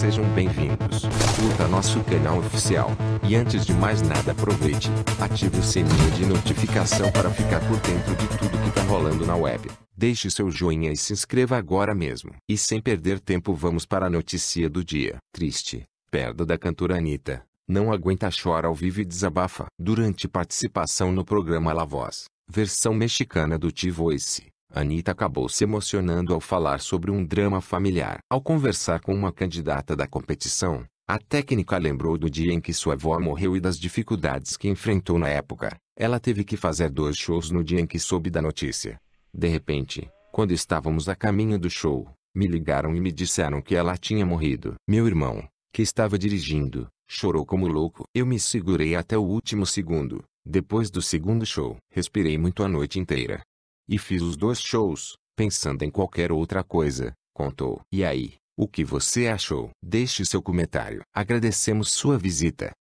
Sejam bem-vindos. Curta nosso canal oficial. E antes de mais nada, aproveite, ative o sininho de notificação para ficar por dentro de tudo que tá rolando na web. Deixe seu joinha e se inscreva agora mesmo. E sem perder tempo, vamos para a notícia do dia. Triste. Perda da cantora Anitta. Não aguenta chora ao vivo e desabafa. Durante participação no programa La Voz, versão mexicana do T-Voice, Anitta acabou se emocionando ao falar sobre um drama familiar. Ao conversar com uma candidata da competição, a técnica lembrou do dia em que sua avó morreu e das dificuldades que enfrentou na época. Ela teve que fazer dois shows no dia em que soube da notícia. De repente, quando estávamos a caminho do show, me ligaram e me disseram que ela tinha morrido. Meu irmão, que estava dirigindo, chorou como louco. Eu me segurei até o último segundo. Depois do segundo show, respirei muito a noite inteira. E fiz os dois shows, pensando em qualquer outra coisa, contou. E aí, o que você achou? Deixe seu comentário. Agradecemos sua visita.